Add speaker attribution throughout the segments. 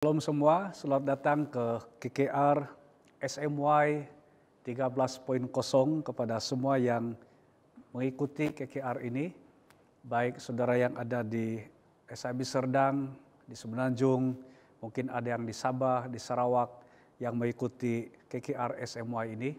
Speaker 1: Salam semua, selamat datang ke KKR SMY 13.0 kepada semua yang mengikuti KKR ini, baik saudara yang ada di SIB Serdang, di Semenanjung, mungkin ada yang di Sabah, di Sarawak yang mengikuti KKR SMY ini.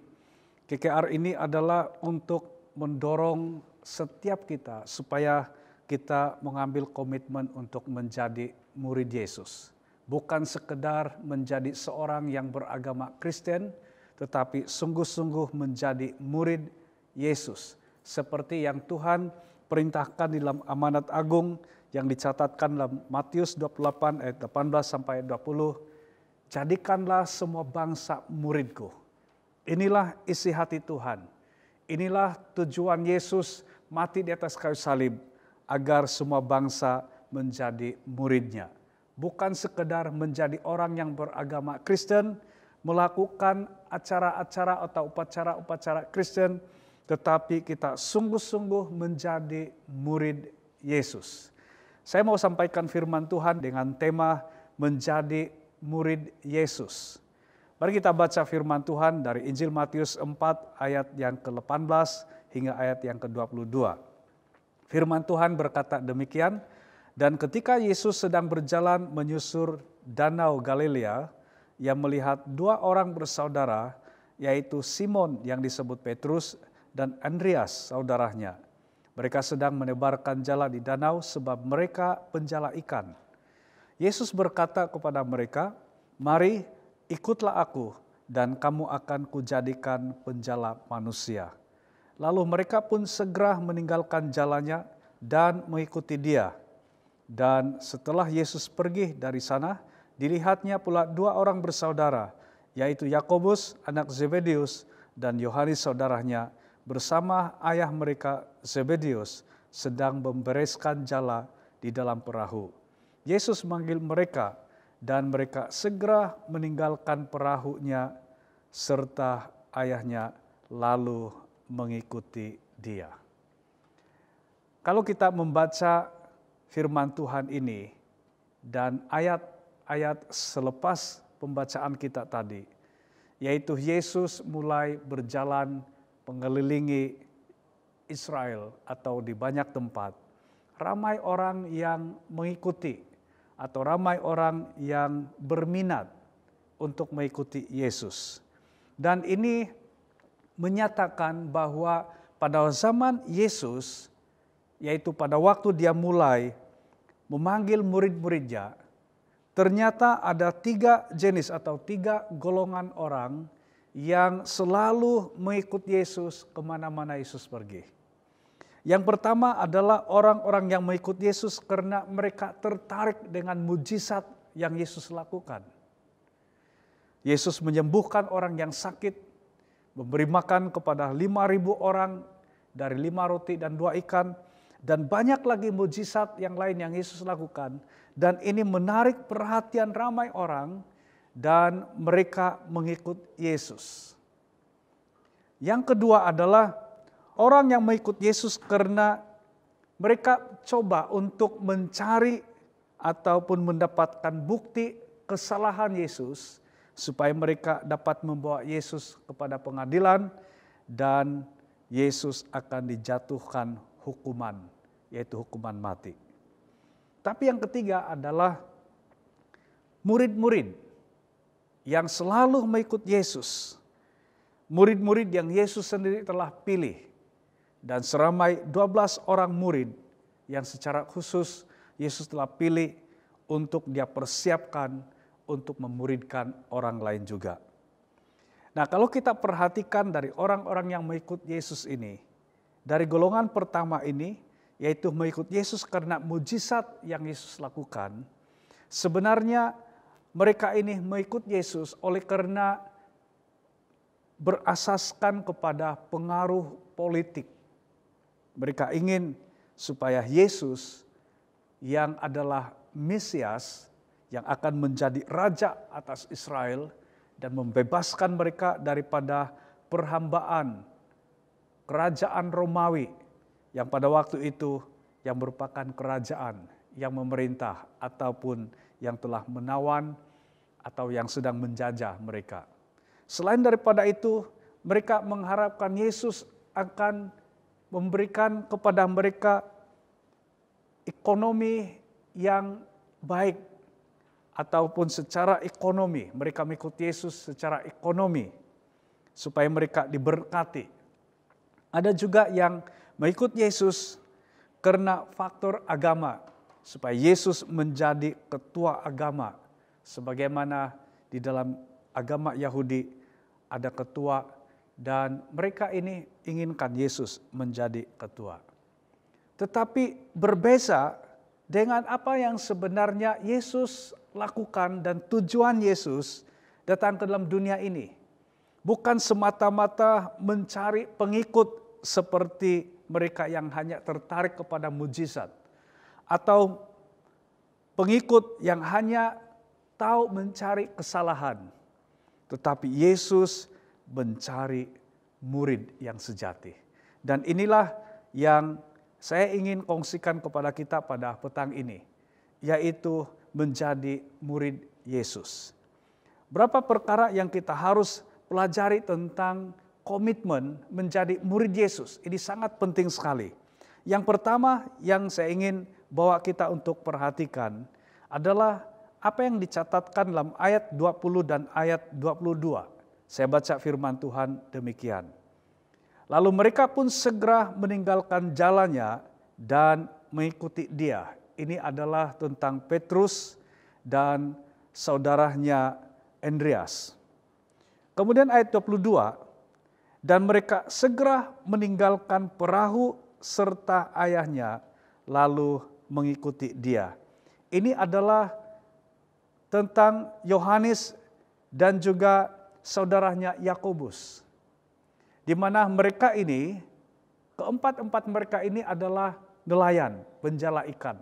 Speaker 1: KKR ini adalah untuk mendorong setiap kita supaya kita mengambil komitmen untuk menjadi murid Yesus bukan sekedar menjadi seorang yang beragama Kristen, tetapi sungguh-sungguh menjadi murid Yesus. Seperti yang Tuhan perintahkan di dalam amanat agung yang dicatatkan dalam Matius 28 ayat 18 sampai 20. Jadikanlah semua bangsa muridku. Inilah isi hati Tuhan. Inilah tujuan Yesus mati di atas kayu salib agar semua bangsa menjadi muridnya bukan sekedar menjadi orang yang beragama Kristen, melakukan acara-acara atau upacara-upacara Kristen, tetapi kita sungguh-sungguh menjadi murid Yesus. Saya mau sampaikan firman Tuhan dengan tema menjadi murid Yesus. Mari kita baca firman Tuhan dari Injil Matius 4 ayat yang ke-18 hingga ayat yang ke-22. Firman Tuhan berkata demikian, dan ketika Yesus sedang berjalan menyusur danau Galilea, ia melihat dua orang bersaudara, yaitu Simon yang disebut Petrus dan Andreas saudaranya. Mereka sedang menebarkan jala di danau sebab mereka penjala ikan. Yesus berkata kepada mereka, "Mari, ikutlah aku dan kamu akan kujadikan penjala manusia." Lalu mereka pun segera meninggalkan jalannya dan mengikuti dia. Dan setelah Yesus pergi dari sana, dilihatnya pula dua orang bersaudara, yaitu Yakobus anak Zebedeus dan Yohanes saudaranya bersama ayah mereka Zebedeus sedang membereskan jala di dalam perahu. Yesus manggil mereka dan mereka segera meninggalkan perahunya serta ayahnya lalu mengikuti dia. Kalau kita membaca firman Tuhan ini dan ayat-ayat selepas pembacaan kita tadi, yaitu Yesus mulai berjalan mengelilingi Israel atau di banyak tempat. Ramai orang yang mengikuti atau ramai orang yang berminat untuk mengikuti Yesus. Dan ini menyatakan bahwa pada zaman Yesus, yaitu pada waktu dia mulai memanggil murid-muridnya, ternyata ada tiga jenis atau tiga golongan orang yang selalu mengikut Yesus kemana-mana Yesus pergi. Yang pertama adalah orang-orang yang mengikut Yesus karena mereka tertarik dengan mujizat yang Yesus lakukan. Yesus menyembuhkan orang yang sakit, memberi makan kepada lima ribu orang dari lima roti dan dua ikan. Dan banyak lagi mujizat yang lain yang Yesus lakukan. Dan ini menarik perhatian ramai orang dan mereka mengikut Yesus. Yang kedua adalah orang yang mengikut Yesus karena mereka coba untuk mencari ataupun mendapatkan bukti kesalahan Yesus supaya mereka dapat membawa Yesus kepada pengadilan dan Yesus akan dijatuhkan hukuman, yaitu hukuman mati. Tapi yang ketiga adalah murid-murid yang selalu mengikut Yesus. Murid-murid yang Yesus sendiri telah pilih. Dan seramai 12 orang murid yang secara khusus Yesus telah pilih untuk dia persiapkan untuk memuridkan orang lain juga. Nah kalau kita perhatikan dari orang-orang yang mengikut Yesus ini, dari golongan pertama ini, yaitu mengikut Yesus karena mujizat yang Yesus lakukan, sebenarnya mereka ini mengikut Yesus oleh karena berasaskan kepada pengaruh politik. Mereka ingin supaya Yesus yang adalah Mesias yang akan menjadi raja atas Israel dan membebaskan mereka daripada perhambaan kerajaan Romawi yang pada waktu itu yang merupakan kerajaan yang memerintah ataupun yang telah menawan atau yang sedang menjajah mereka. Selain daripada itu, mereka mengharapkan Yesus akan memberikan kepada mereka ekonomi yang baik ataupun secara ekonomi mereka mengikuti Yesus secara ekonomi supaya mereka diberkati ada juga yang mengikut Yesus karena faktor agama, supaya Yesus menjadi ketua agama, sebagaimana di dalam agama Yahudi ada ketua, dan mereka ini inginkan Yesus menjadi ketua. Tetapi berbeza dengan apa yang sebenarnya Yesus lakukan dan tujuan Yesus datang ke dalam dunia ini bukan semata-mata mencari pengikut seperti mereka yang hanya tertarik kepada mujizat atau pengikut yang hanya tahu mencari kesalahan. Tetapi Yesus mencari murid yang sejati. Dan inilah yang saya ingin kongsikan kepada kita pada petang ini, yaitu menjadi murid Yesus. Berapa perkara yang kita harus pelajari tentang komitmen menjadi murid Yesus. Ini sangat penting sekali. Yang pertama yang saya ingin bawa kita untuk perhatikan adalah apa yang dicatatkan dalam ayat 20 dan ayat 22. Saya baca firman Tuhan demikian. Lalu mereka pun segera meninggalkan jalannya dan mengikuti dia. Ini adalah tentang Petrus dan saudaranya Andreas. Kemudian ayat 22, dan mereka segera meninggalkan perahu serta ayahnya lalu mengikuti dia. Ini adalah tentang Yohanes dan juga saudaranya Yakobus. Di mana mereka ini, keempat-empat mereka ini adalah nelayan, penjala ikan.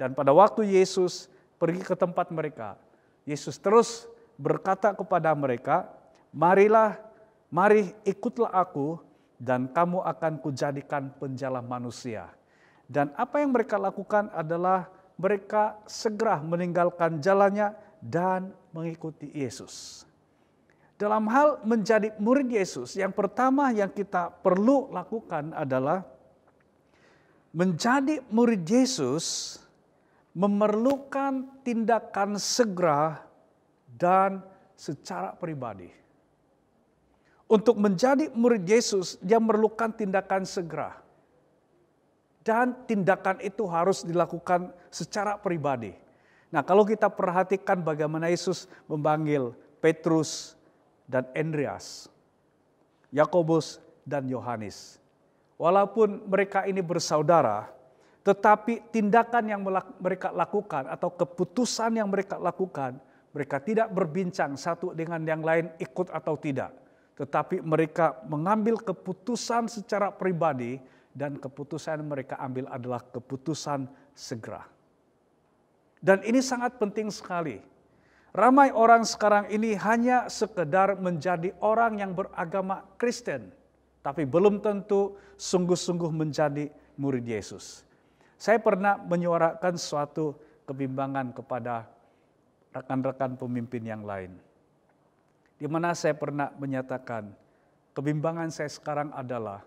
Speaker 1: Dan pada waktu Yesus pergi ke tempat mereka, Yesus terus berkata kepada mereka, "Marilah, mari ikutlah aku dan kamu akan kujadikan penjala manusia." Dan apa yang mereka lakukan adalah mereka segera meninggalkan jalannya dan mengikuti Yesus. Dalam hal menjadi murid Yesus, yang pertama yang kita perlu lakukan adalah menjadi murid Yesus memerlukan tindakan segera dan secara pribadi. Untuk menjadi murid Yesus, dia memerlukan tindakan segera. Dan tindakan itu harus dilakukan secara pribadi. Nah kalau kita perhatikan bagaimana Yesus memanggil Petrus dan Andreas, Yakobus dan Yohanes. Walaupun mereka ini bersaudara, tetapi tindakan yang mereka lakukan atau keputusan yang mereka lakukan mereka tidak berbincang satu dengan yang lain ikut atau tidak. Tetapi mereka mengambil keputusan secara pribadi dan keputusan yang mereka ambil adalah keputusan segera. Dan ini sangat penting sekali. Ramai orang sekarang ini hanya sekedar menjadi orang yang beragama Kristen, tapi belum tentu sungguh-sungguh menjadi murid Yesus. Saya pernah menyuarakan suatu kebimbangan kepada rekan-rekan pemimpin yang lain. Di mana saya pernah menyatakan, kebimbangan saya sekarang adalah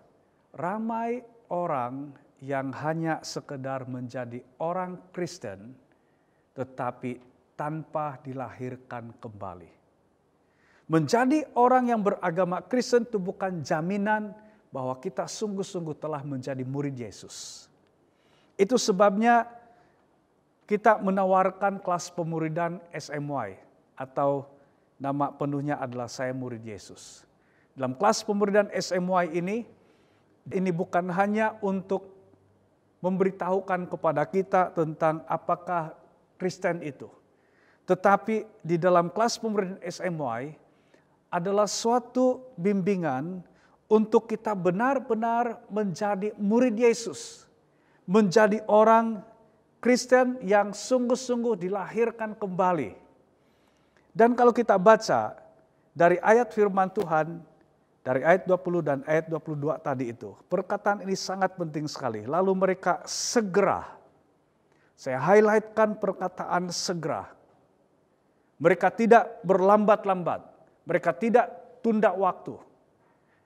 Speaker 1: ramai orang yang hanya sekedar menjadi orang Kristen tetapi tanpa dilahirkan kembali. Menjadi orang yang beragama Kristen itu bukan jaminan bahwa kita sungguh-sungguh telah menjadi murid Yesus. Itu sebabnya kita menawarkan kelas pemuridan SMY atau nama penuhnya adalah saya murid Yesus. Dalam kelas pemuridan SMY ini, ini bukan hanya untuk memberitahukan kepada kita tentang apakah Kristen itu. Tetapi di dalam kelas pemuridan SMY adalah suatu bimbingan untuk kita benar-benar menjadi murid Yesus. Menjadi orang Kristen yang sungguh-sungguh dilahirkan kembali. Dan kalau kita baca dari ayat firman Tuhan, dari ayat 20 dan ayat 22 tadi itu, perkataan ini sangat penting sekali. Lalu mereka segera, saya highlightkan perkataan segera. Mereka tidak berlambat-lambat, mereka tidak tunda waktu.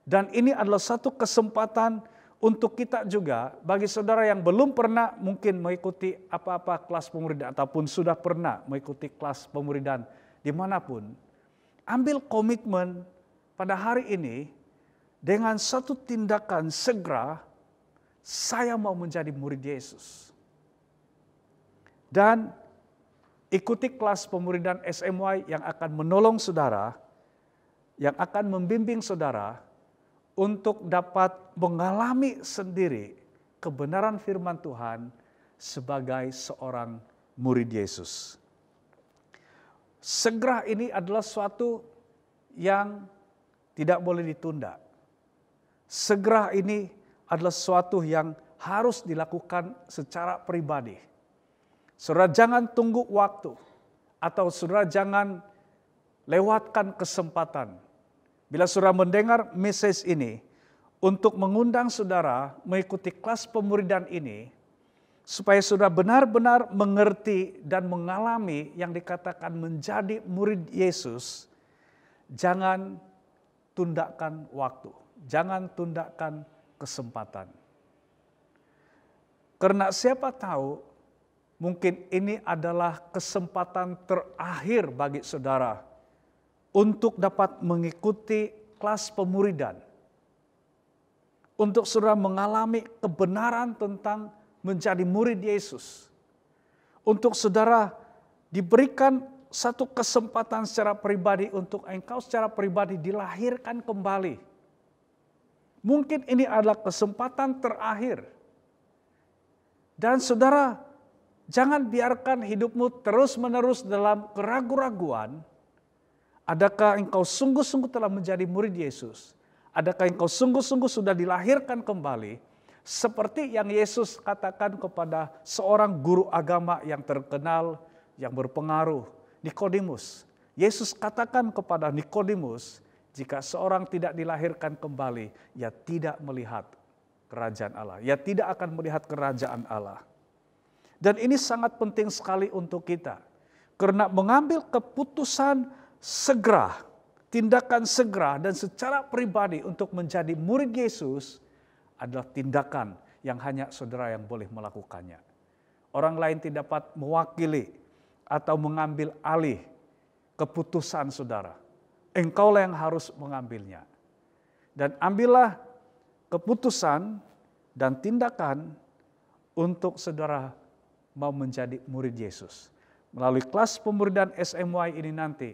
Speaker 1: Dan ini adalah satu kesempatan untuk kita juga, bagi saudara yang belum pernah mungkin mengikuti apa-apa kelas pemuridan ataupun sudah pernah mengikuti kelas pemuridan dimanapun, ambil komitmen pada hari ini dengan satu tindakan segera, saya mau menjadi murid Yesus. Dan ikuti kelas pemuridan SMY yang akan menolong saudara, yang akan membimbing saudara, untuk dapat mengalami sendiri kebenaran firman Tuhan sebagai seorang murid Yesus. Segera ini adalah suatu yang tidak boleh ditunda. Segera ini adalah suatu yang harus dilakukan secara pribadi. Saudara jangan tunggu waktu atau saudara jangan lewatkan kesempatan Bila saudara mendengar message ini, untuk mengundang saudara mengikuti kelas pemuridan ini, supaya saudara benar-benar mengerti dan mengalami yang dikatakan menjadi murid Yesus, jangan tundakan waktu, jangan tundakan kesempatan. Karena siapa tahu mungkin ini adalah kesempatan terakhir bagi saudara untuk dapat mengikuti kelas pemuridan. Untuk saudara mengalami kebenaran tentang menjadi murid Yesus. Untuk saudara diberikan satu kesempatan secara pribadi untuk engkau secara pribadi dilahirkan kembali. Mungkin ini adalah kesempatan terakhir. Dan saudara, jangan biarkan hidupmu terus-menerus dalam keraguan-raguan, Adakah engkau sungguh-sungguh telah menjadi murid Yesus? Adakah engkau sungguh-sungguh sudah dilahirkan kembali? Seperti yang Yesus katakan kepada seorang guru agama yang terkenal, yang berpengaruh, Nikodemus. Yesus katakan kepada Nikodemus, jika seorang tidak dilahirkan kembali, ia tidak melihat kerajaan Allah. Ia tidak akan melihat kerajaan Allah. Dan ini sangat penting sekali untuk kita. Karena mengambil keputusan segera, tindakan segera dan secara pribadi untuk menjadi murid Yesus adalah tindakan yang hanya saudara yang boleh melakukannya. Orang lain tidak dapat mewakili atau mengambil alih keputusan saudara. Engkaulah yang harus mengambilnya. Dan ambillah keputusan dan tindakan untuk saudara mau menjadi murid Yesus. Melalui kelas pemuridan SMY ini nanti,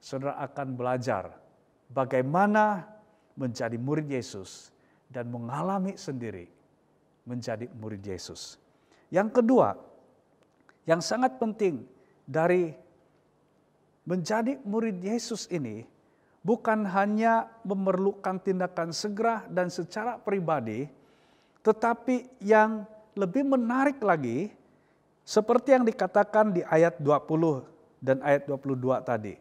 Speaker 1: saudara akan belajar bagaimana menjadi murid Yesus dan mengalami sendiri menjadi murid Yesus. Yang kedua, yang sangat penting dari menjadi murid Yesus ini bukan hanya memerlukan tindakan segera dan secara pribadi, tetapi yang lebih menarik lagi seperti yang dikatakan di ayat 20 dan ayat 22 tadi.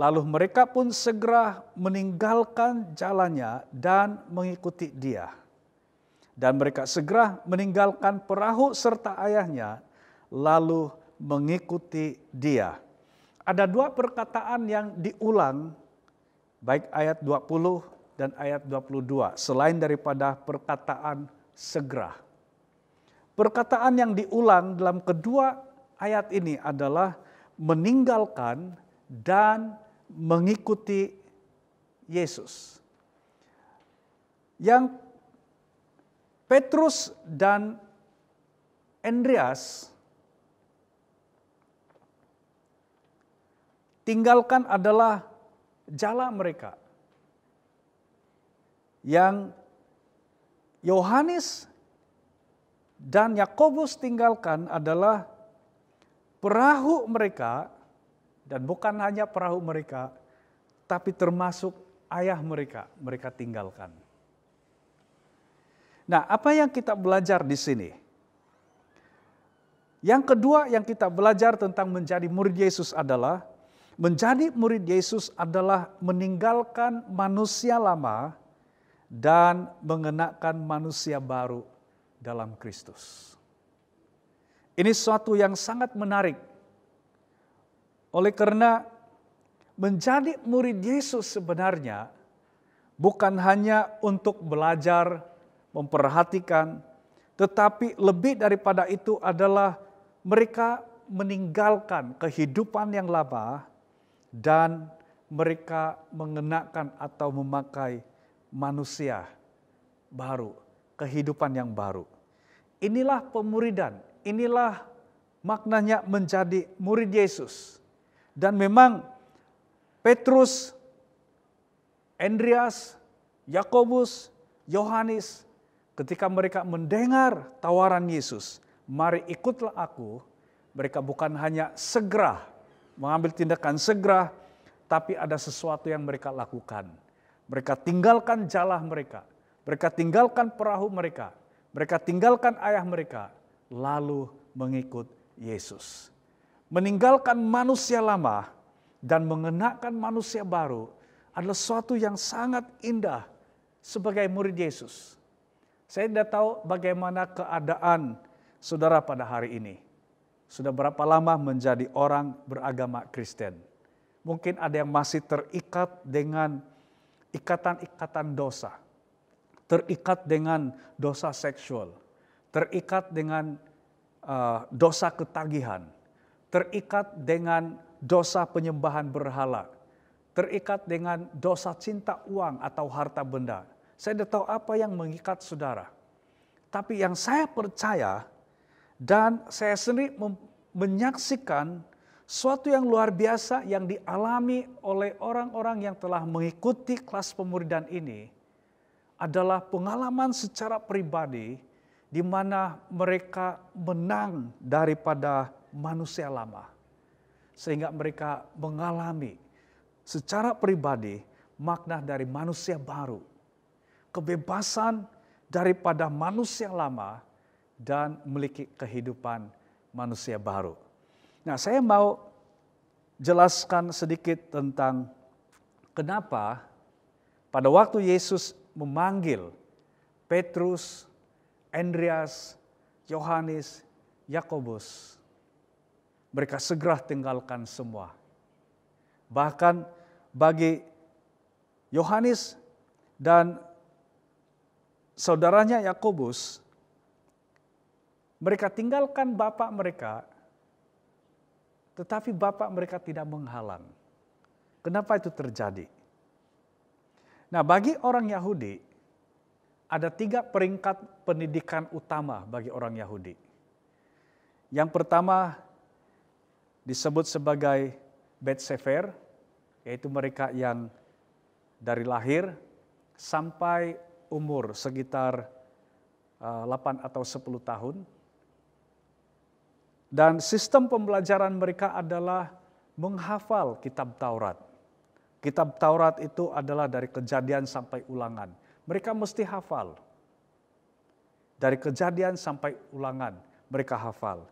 Speaker 1: Lalu mereka pun segera meninggalkan jalannya dan mengikuti dia. Dan mereka segera meninggalkan perahu serta ayahnya, lalu mengikuti dia. Ada dua perkataan yang diulang, baik ayat 20 dan ayat 22, selain daripada perkataan segera. Perkataan yang diulang dalam kedua ayat ini adalah meninggalkan dan mengikuti Yesus. Yang Petrus dan Andreas tinggalkan adalah jala mereka. Yang Yohanes dan Yakobus tinggalkan adalah perahu mereka dan bukan hanya perahu mereka, tapi termasuk ayah mereka, mereka tinggalkan. Nah, apa yang kita belajar di sini? Yang kedua yang kita belajar tentang menjadi murid Yesus adalah menjadi murid Yesus adalah meninggalkan manusia lama dan mengenakan manusia baru dalam Kristus. Ini suatu yang sangat menarik oleh karena menjadi murid Yesus sebenarnya bukan hanya untuk belajar, memperhatikan, tetapi lebih daripada itu adalah mereka meninggalkan kehidupan yang lama dan mereka mengenakan atau memakai manusia baru, kehidupan yang baru. Inilah pemuridan, inilah maknanya menjadi murid Yesus. Dan memang Petrus, Andreas, Yakobus, Yohanes, ketika mereka mendengar tawaran Yesus, mari ikutlah aku, mereka bukan hanya segera mengambil tindakan segera, tapi ada sesuatu yang mereka lakukan. Mereka tinggalkan jalah mereka, mereka tinggalkan perahu mereka, mereka tinggalkan ayah mereka, lalu mengikut Yesus meninggalkan manusia lama dan mengenakan manusia baru adalah suatu yang sangat indah sebagai murid Yesus. Saya tidak tahu bagaimana keadaan saudara pada hari ini. Sudah berapa lama menjadi orang beragama Kristen? Mungkin ada yang masih terikat dengan ikatan-ikatan dosa, terikat dengan dosa seksual, terikat dengan uh, dosa ketagihan, terikat dengan dosa penyembahan berhala, terikat dengan dosa cinta uang atau harta benda. Saya tidak tahu apa yang mengikat saudara. Tapi yang saya percaya dan saya sendiri menyaksikan suatu yang luar biasa yang dialami oleh orang-orang yang telah mengikuti kelas pemuridan ini adalah pengalaman secara pribadi di mana mereka menang daripada manusia lama. Sehingga mereka mengalami secara pribadi makna dari manusia baru. Kebebasan daripada manusia lama dan memiliki kehidupan manusia baru. Nah saya mau jelaskan sedikit tentang kenapa pada waktu Yesus memanggil Petrus, Andreas, Yohanes, Yakobus mereka segera tinggalkan semua. Bahkan bagi Yohanes dan saudaranya Yakobus, mereka tinggalkan bapak mereka, tetapi bapak mereka tidak menghalang. Kenapa itu terjadi? Nah, bagi orang Yahudi, ada tiga peringkat pendidikan utama bagi orang Yahudi. Yang pertama, disebut sebagai Betsefer, yaitu mereka yang dari lahir sampai umur sekitar 8 eh, atau 10 tahun. Dan sistem pembelajaran mereka adalah menghafal kitab Taurat. Kitab Taurat itu adalah dari kejadian sampai ulangan. Mereka mesti hafal. Dari kejadian sampai ulangan, mereka hafal.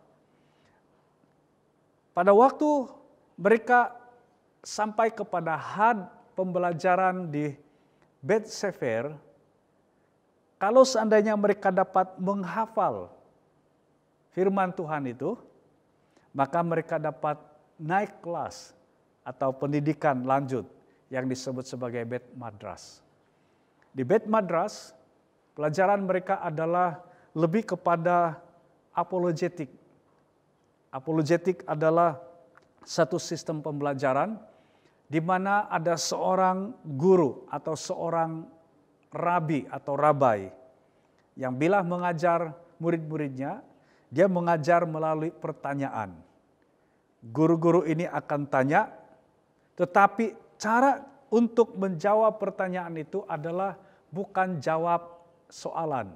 Speaker 1: Pada waktu mereka sampai kepada had pembelajaran di Bet Sefer, kalau seandainya mereka dapat menghafal firman Tuhan itu, maka mereka dapat naik kelas atau pendidikan lanjut yang disebut sebagai Bet Madras. Di Bet Madras, pelajaran mereka adalah lebih kepada apologetik, Apologetik adalah satu sistem pembelajaran di mana ada seorang guru atau seorang rabi atau rabai yang bila mengajar murid-muridnya, dia mengajar melalui pertanyaan. Guru-guru ini akan tanya, tetapi cara untuk menjawab pertanyaan itu adalah bukan jawab soalan,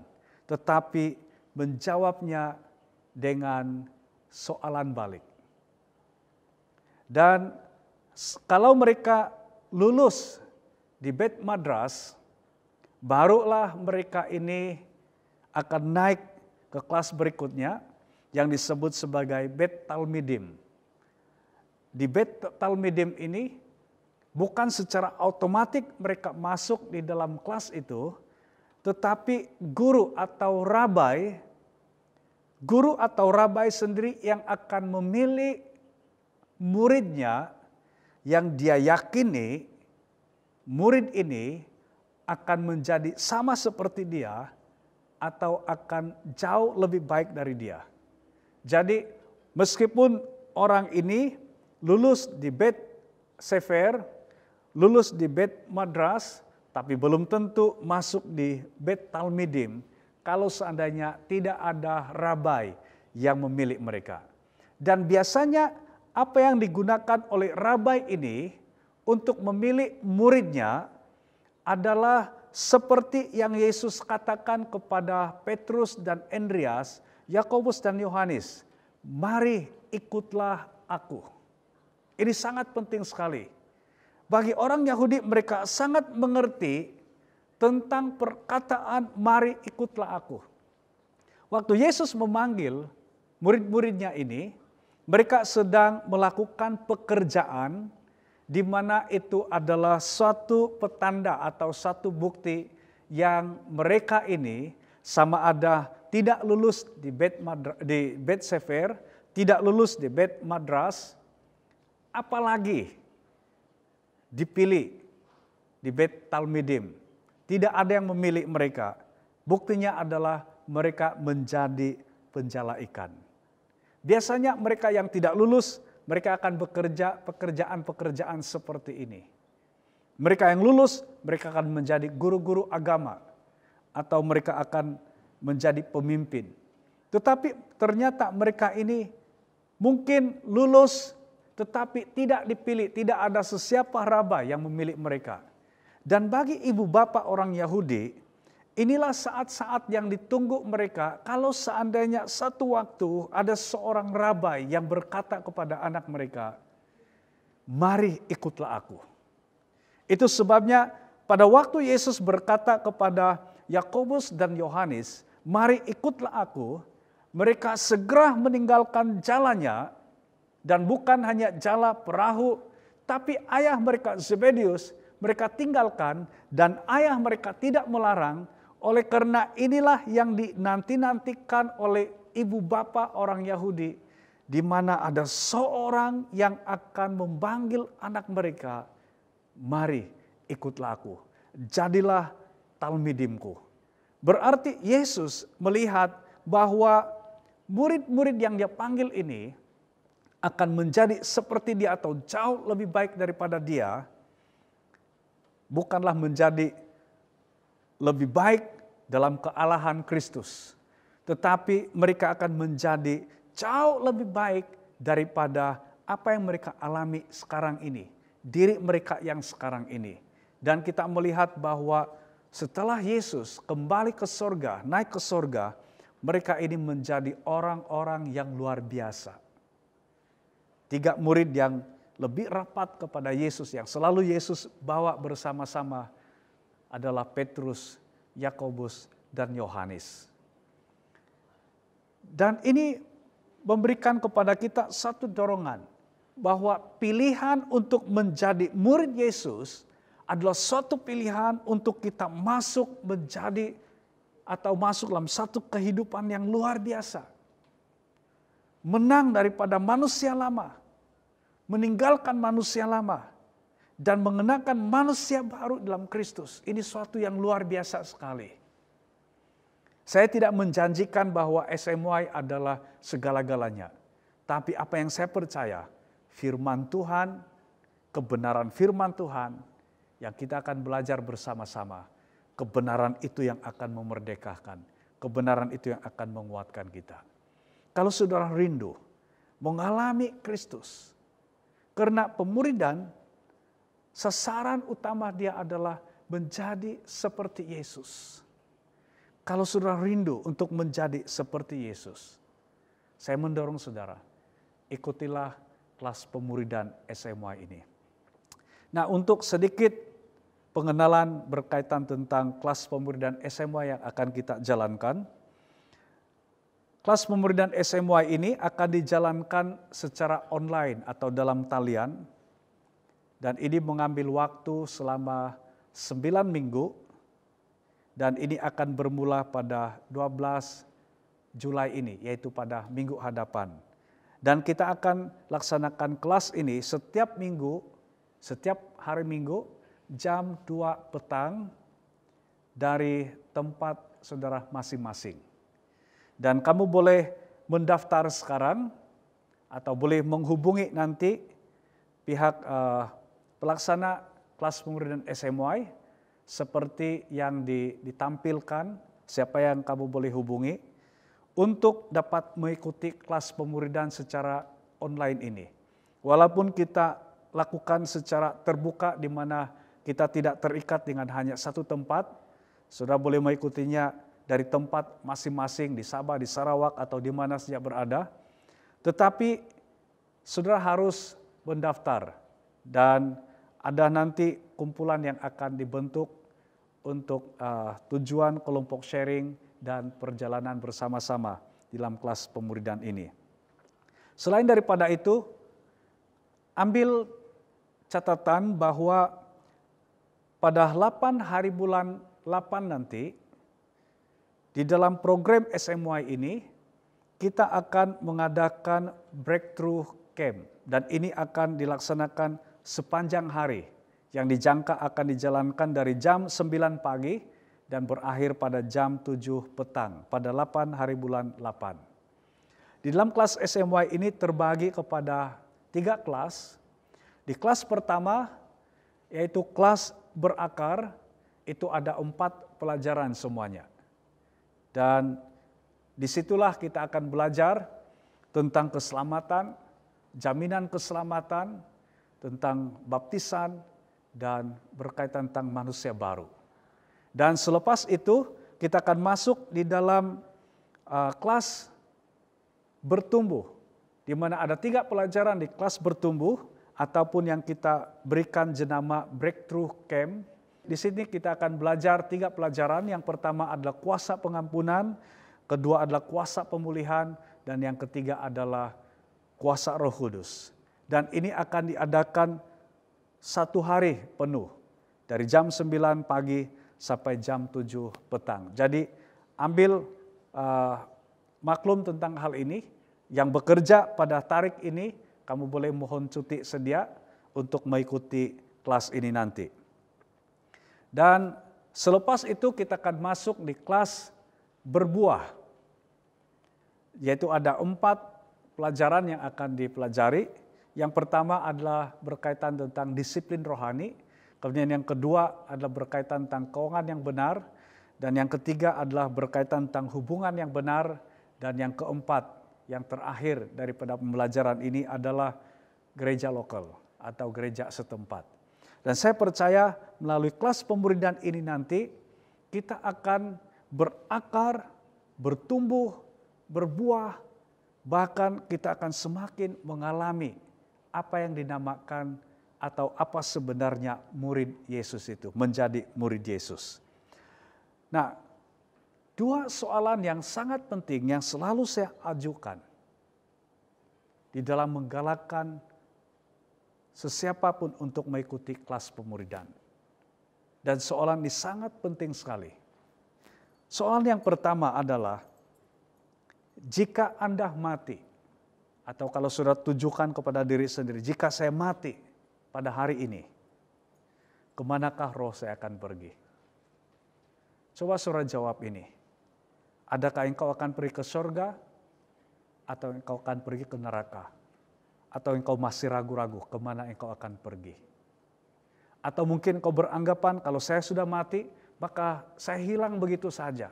Speaker 1: tetapi menjawabnya dengan soalan balik. Dan kalau mereka lulus di Bed Madras, barulah mereka ini akan naik ke kelas berikutnya yang disebut sebagai Bet Talmidim. Di Bet Talmidim ini bukan secara otomatik mereka masuk di dalam kelas itu, tetapi guru atau rabai guru atau rabai sendiri yang akan memilih muridnya yang dia yakini murid ini akan menjadi sama seperti dia atau akan jauh lebih baik dari dia. Jadi meskipun orang ini lulus di Bed Sefer, lulus di Bed Madras, tapi belum tentu masuk di Bed Talmidim kalau seandainya tidak ada rabai yang memilik mereka. Dan biasanya apa yang digunakan oleh rabai ini untuk memilik muridnya adalah seperti yang Yesus katakan kepada Petrus dan Andreas, Yakobus dan Yohanes, "Mari ikutlah aku." Ini sangat penting sekali. Bagi orang Yahudi mereka sangat mengerti tentang perkataan mari ikutlah aku. Waktu Yesus memanggil murid-muridnya ini, mereka sedang melakukan pekerjaan di mana itu adalah suatu petanda atau satu bukti yang mereka ini sama ada tidak lulus di Bet, di Bet Sefer, tidak lulus di Bet Madras, apalagi dipilih di Bet Talmidim. Tidak ada yang memilih mereka. Buktinya adalah mereka menjadi penjala ikan. Biasanya mereka yang tidak lulus, mereka akan bekerja pekerjaan-pekerjaan seperti ini. Mereka yang lulus, mereka akan menjadi guru-guru agama atau mereka akan menjadi pemimpin. Tetapi ternyata mereka ini mungkin lulus tetapi tidak dipilih, tidak ada sesiapa rabah yang memilih mereka. Dan bagi ibu bapak orang Yahudi, inilah saat-saat yang ditunggu mereka kalau seandainya satu waktu ada seorang rabai yang berkata kepada anak mereka, "Mari ikutlah aku." Itu sebabnya pada waktu Yesus berkata kepada Yakobus dan Yohanes, "Mari ikutlah aku," mereka segera meninggalkan jalannya dan bukan hanya jala perahu, tapi ayah mereka Zebedius mereka tinggalkan dan ayah mereka tidak melarang. Oleh karena inilah yang dinanti-nantikan oleh ibu bapa orang Yahudi. Di mana ada seorang yang akan memanggil anak mereka. Mari ikutlah aku, jadilah talmidimku. Berarti Yesus melihat bahwa murid-murid yang dia panggil ini akan menjadi seperti dia atau jauh lebih baik daripada dia bukanlah menjadi lebih baik dalam kealahan Kristus, tetapi mereka akan menjadi jauh lebih baik daripada apa yang mereka alami sekarang ini, diri mereka yang sekarang ini. Dan kita melihat bahwa setelah Yesus kembali ke sorga, naik ke sorga, mereka ini menjadi orang-orang yang luar biasa. Tiga murid yang lebih rapat kepada Yesus yang selalu Yesus bawa bersama-sama adalah Petrus, Yakobus, dan Yohanes. Dan ini memberikan kepada kita satu dorongan bahwa pilihan untuk menjadi murid Yesus adalah suatu pilihan untuk kita masuk menjadi atau masuk dalam satu kehidupan yang luar biasa. Menang daripada manusia lama meninggalkan manusia lama dan mengenakan manusia baru dalam Kristus. Ini suatu yang luar biasa sekali. Saya tidak menjanjikan bahwa SMY adalah segala-galanya. Tapi apa yang saya percaya, firman Tuhan, kebenaran firman Tuhan yang kita akan belajar bersama-sama. Kebenaran itu yang akan memerdekakan. Kebenaran itu yang akan menguatkan kita. Kalau saudara rindu mengalami Kristus, karena pemuridan, sasaran utama dia adalah menjadi seperti Yesus. Kalau saudara rindu untuk menjadi seperti Yesus, saya mendorong saudara, ikutilah kelas pemuridan SMA ini. Nah untuk sedikit pengenalan berkaitan tentang kelas pemuridan SMA yang akan kita jalankan, Kelas pemuridan SMY ini akan dijalankan secara online atau dalam talian dan ini mengambil waktu selama 9 minggu dan ini akan bermula pada 12 Julai ini yaitu pada minggu hadapan. Dan kita akan laksanakan kelas ini setiap minggu, setiap hari Minggu jam 2 petang dari tempat saudara masing-masing. Dan kamu boleh mendaftar sekarang atau boleh menghubungi nanti pihak uh, pelaksana kelas pemuridan SMI SMY seperti yang ditampilkan siapa yang kamu boleh hubungi untuk dapat mengikuti kelas pemuridan secara online ini. Walaupun kita lakukan secara terbuka di mana kita tidak terikat dengan hanya satu tempat, sudah boleh mengikutinya dari tempat masing-masing di Sabah, di Sarawak, atau di mana saja berada. Tetapi saudara harus mendaftar dan ada nanti kumpulan yang akan dibentuk untuk uh, tujuan kelompok sharing dan perjalanan bersama-sama dalam kelas pemuridan ini. Selain daripada itu, ambil catatan bahwa pada 8 hari bulan 8 nanti di dalam program SMY ini, kita akan mengadakan breakthrough camp dan ini akan dilaksanakan sepanjang hari yang dijangka akan dijalankan dari jam 9 pagi dan berakhir pada jam 7 petang pada 8 hari bulan 8. Di dalam kelas SMY ini terbagi kepada tiga kelas. Di kelas pertama yaitu kelas berakar itu ada empat pelajaran semuanya. Dan disitulah kita akan belajar tentang keselamatan, jaminan keselamatan, tentang baptisan, dan berkaitan tentang manusia baru. Dan selepas itu kita akan masuk di dalam uh, kelas bertumbuh, di mana ada tiga pelajaran di kelas bertumbuh, ataupun yang kita berikan jenama breakthrough camp, di sini kita akan belajar tiga pelajaran. Yang pertama adalah kuasa pengampunan, kedua adalah kuasa pemulihan, dan yang ketiga adalah kuasa roh kudus. Dan ini akan diadakan satu hari penuh. Dari jam 9 pagi sampai jam 7 petang. Jadi ambil uh, maklum tentang hal ini. Yang bekerja pada tarik ini, kamu boleh mohon cuti sedia untuk mengikuti kelas ini nanti. Dan selepas itu kita akan masuk di kelas berbuah. Yaitu ada empat pelajaran yang akan dipelajari. Yang pertama adalah berkaitan tentang disiplin rohani. Kemudian yang kedua adalah berkaitan tentang keuangan yang benar. Dan yang ketiga adalah berkaitan tentang hubungan yang benar. Dan yang keempat, yang terakhir daripada pembelajaran ini adalah gereja lokal atau gereja setempat. Dan saya percaya melalui kelas pemuridan ini nanti kita akan berakar, bertumbuh, berbuah, bahkan kita akan semakin mengalami apa yang dinamakan atau apa sebenarnya murid Yesus itu, menjadi murid Yesus. Nah, dua soalan yang sangat penting yang selalu saya ajukan di dalam menggalakkan sesiapapun untuk mengikuti kelas pemuridan. Dan soalan ini sangat penting sekali. Soalan yang pertama adalah, jika Anda mati, atau kalau sudah tujukan kepada diri sendiri, jika saya mati pada hari ini, kemanakah roh saya akan pergi? Coba surat jawab ini. Adakah engkau akan pergi ke surga atau engkau akan pergi ke neraka? Atau engkau masih ragu-ragu kemana engkau akan pergi? Atau mungkin engkau beranggapan kalau saya sudah mati, maka saya hilang begitu saja.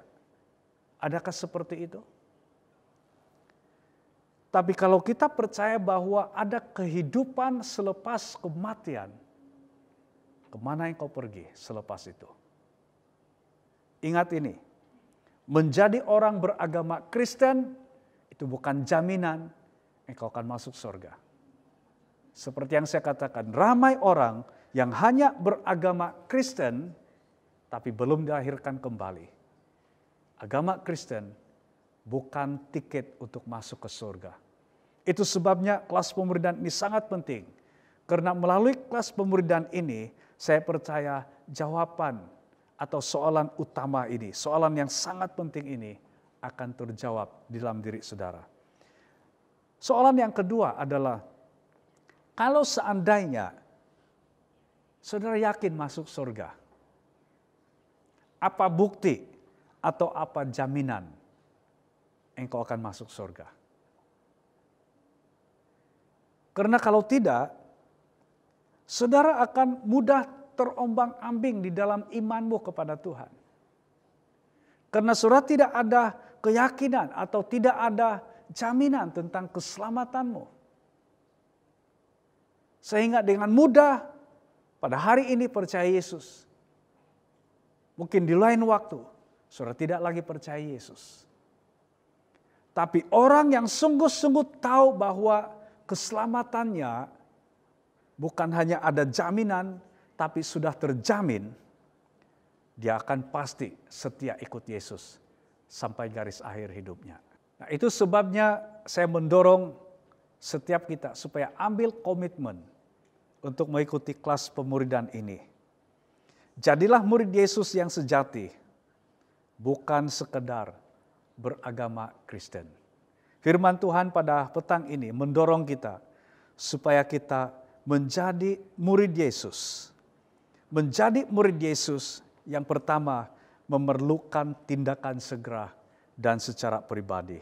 Speaker 1: Adakah seperti itu? Tapi kalau kita percaya bahwa ada kehidupan selepas kematian, kemana engkau pergi selepas itu? Ingat ini, menjadi orang beragama Kristen itu bukan jaminan engkau akan masuk surga. Seperti yang saya katakan, ramai orang yang hanya beragama Kristen tapi belum diakhirkan kembali. Agama Kristen bukan tiket untuk masuk ke surga. Itu sebabnya kelas pemuridan ini sangat penting. Karena melalui kelas pemuridan ini, saya percaya jawaban atau soalan utama ini, soalan yang sangat penting ini akan terjawab di dalam diri saudara. Soalan yang kedua adalah kalau seandainya saudara yakin masuk surga, apa bukti atau apa jaminan engkau akan masuk surga? Karena kalau tidak, saudara akan mudah terombang-ambing di dalam imanmu kepada Tuhan. Karena surat tidak ada keyakinan atau tidak ada jaminan tentang keselamatanmu. Sehingga dengan mudah pada hari ini percaya Yesus. Mungkin di lain waktu sudah tidak lagi percaya Yesus. Tapi orang yang sungguh-sungguh tahu bahwa keselamatannya bukan hanya ada jaminan, tapi sudah terjamin, dia akan pasti setia ikut Yesus sampai garis akhir hidupnya. Nah, itu sebabnya saya mendorong setiap kita supaya ambil komitmen untuk mengikuti kelas pemuridan ini. Jadilah murid Yesus yang sejati, bukan sekedar beragama Kristen. Firman Tuhan pada petang ini mendorong kita supaya kita menjadi murid Yesus. Menjadi murid Yesus yang pertama memerlukan tindakan segera dan secara pribadi.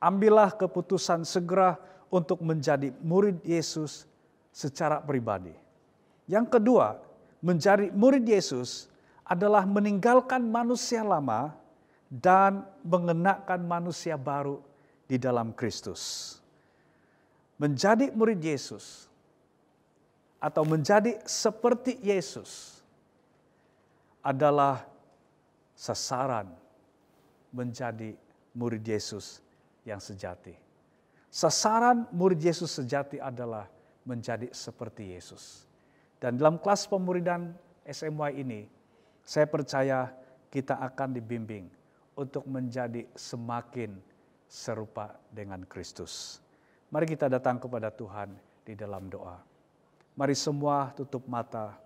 Speaker 1: Ambillah keputusan segera untuk menjadi murid Yesus secara pribadi. Yang kedua, menjadi murid Yesus adalah meninggalkan manusia lama dan mengenakan manusia baru di dalam Kristus. Menjadi murid Yesus atau menjadi seperti Yesus adalah sasaran menjadi murid Yesus yang sejati. Sasaran murid Yesus sejati adalah menjadi seperti Yesus. Dan dalam kelas pemuridan SMY ini, saya percaya kita akan dibimbing untuk menjadi semakin serupa dengan Kristus. Mari kita datang kepada Tuhan di dalam doa. Mari semua tutup mata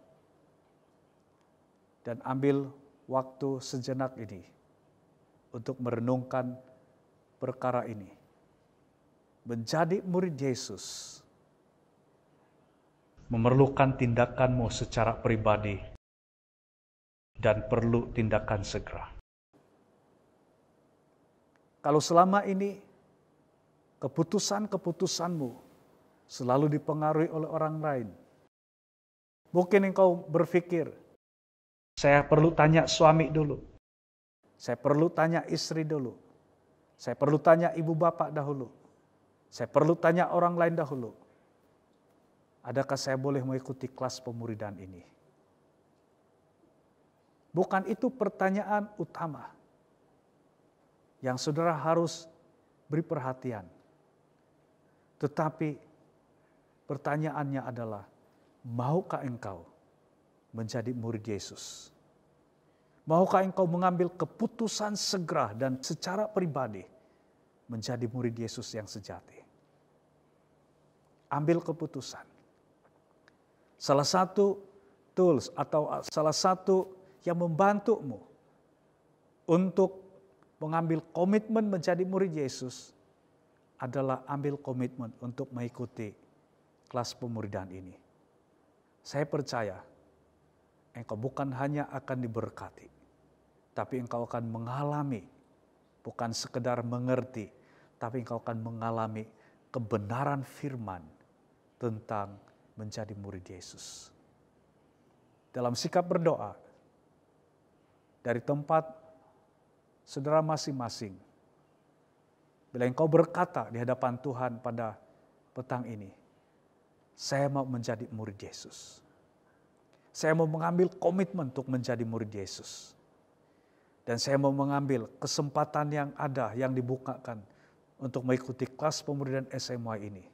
Speaker 1: dan ambil waktu sejenak ini untuk merenungkan perkara ini. Menjadi murid Yesus memerlukan tindakanmu secara pribadi dan perlu tindakan segera. Kalau selama ini keputusan-keputusanmu selalu dipengaruhi oleh orang lain, mungkin engkau berpikir, saya perlu tanya suami dulu, saya perlu tanya istri dulu, saya perlu tanya ibu bapak dahulu, saya perlu tanya orang lain dahulu adakah saya boleh mengikuti kelas pemuridan ini? Bukan itu pertanyaan utama yang saudara harus beri perhatian. Tetapi pertanyaannya adalah, maukah engkau menjadi murid Yesus? Maukah engkau mengambil keputusan segera dan secara pribadi menjadi murid Yesus yang sejati? Ambil keputusan. Salah satu tools atau uh, salah satu yang membantumu untuk mengambil komitmen menjadi murid Yesus adalah ambil komitmen untuk mengikuti kelas pemuridan ini. Saya percaya engkau bukan hanya akan diberkati, tapi engkau akan mengalami bukan sekedar mengerti, tapi engkau akan mengalami kebenaran firman tentang menjadi murid Yesus. Dalam sikap berdoa, dari tempat saudara masing-masing, bila engkau berkata di hadapan Tuhan pada petang ini, saya mau menjadi murid Yesus. Saya mau mengambil komitmen untuk menjadi murid Yesus. Dan saya mau mengambil kesempatan yang ada, yang dibukakan untuk mengikuti kelas pemuridan SMA ini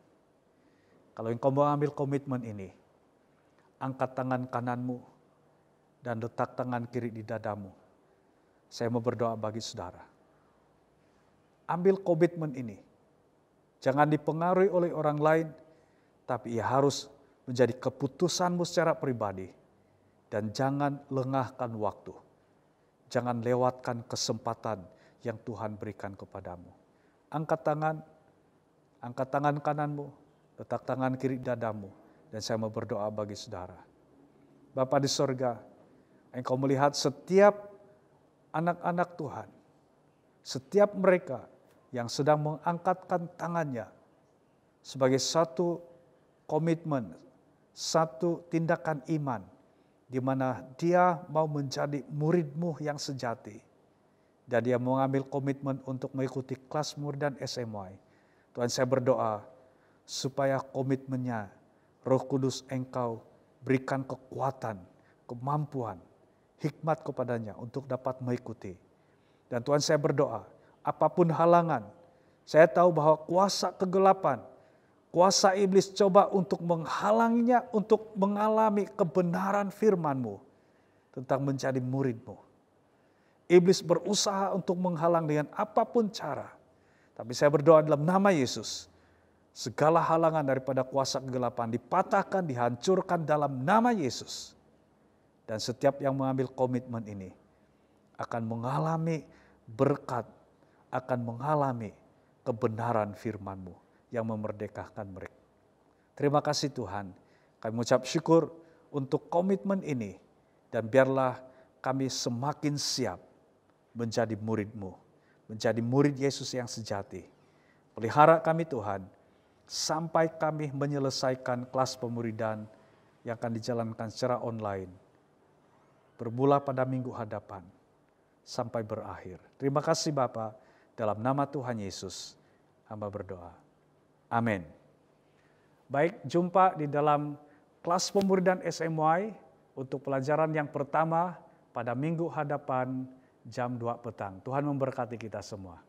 Speaker 1: kalau engkau ambil komitmen ini, angkat tangan kananmu dan letak tangan kiri di dadamu. Saya mau berdoa bagi saudara. Ambil komitmen ini. Jangan dipengaruhi oleh orang lain, tapi ia harus menjadi keputusanmu secara pribadi. Dan jangan lengahkan waktu. Jangan lewatkan kesempatan yang Tuhan berikan kepadamu. Angkat tangan, angkat tangan kananmu, Letak tangan kiri dadamu. Dan saya mau berdoa bagi saudara. Bapa di sorga, engkau melihat setiap anak-anak Tuhan. Setiap mereka yang sedang mengangkatkan tangannya sebagai satu komitmen, satu tindakan iman, di mana dia mau menjadi muridmu yang sejati. Dan dia mengambil komitmen untuk mengikuti kelas murid dan SMY. Tuhan saya berdoa, supaya komitmennya Roh Kudus Engkau berikan kekuatan, kemampuan, hikmat kepadanya untuk dapat mengikuti. Dan Tuhan saya berdoa, apapun halangan, saya tahu bahwa kuasa kegelapan, kuasa iblis coba untuk menghalanginya untuk mengalami kebenaran firman-Mu tentang menjadi murid-Mu. Iblis berusaha untuk menghalang dengan apapun cara. Tapi saya berdoa dalam nama Yesus, Segala halangan daripada kuasa kegelapan dipatahkan, dihancurkan dalam nama Yesus. Dan setiap yang mengambil komitmen ini akan mengalami berkat, akan mengalami kebenaran firman-Mu yang memerdekakan mereka. Terima kasih Tuhan. Kami mengucap syukur untuk komitmen ini dan biarlah kami semakin siap menjadi murid-Mu, menjadi murid Yesus yang sejati. Pelihara kami Tuhan sampai kami menyelesaikan kelas pemuridan yang akan dijalankan secara online. Bermula pada minggu hadapan sampai berakhir. Terima kasih Bapak, dalam nama Tuhan Yesus hamba berdoa. Amin. Baik, jumpa di dalam kelas pemuridan SMY untuk pelajaran yang pertama pada minggu hadapan jam 2 petang. Tuhan memberkati kita semua.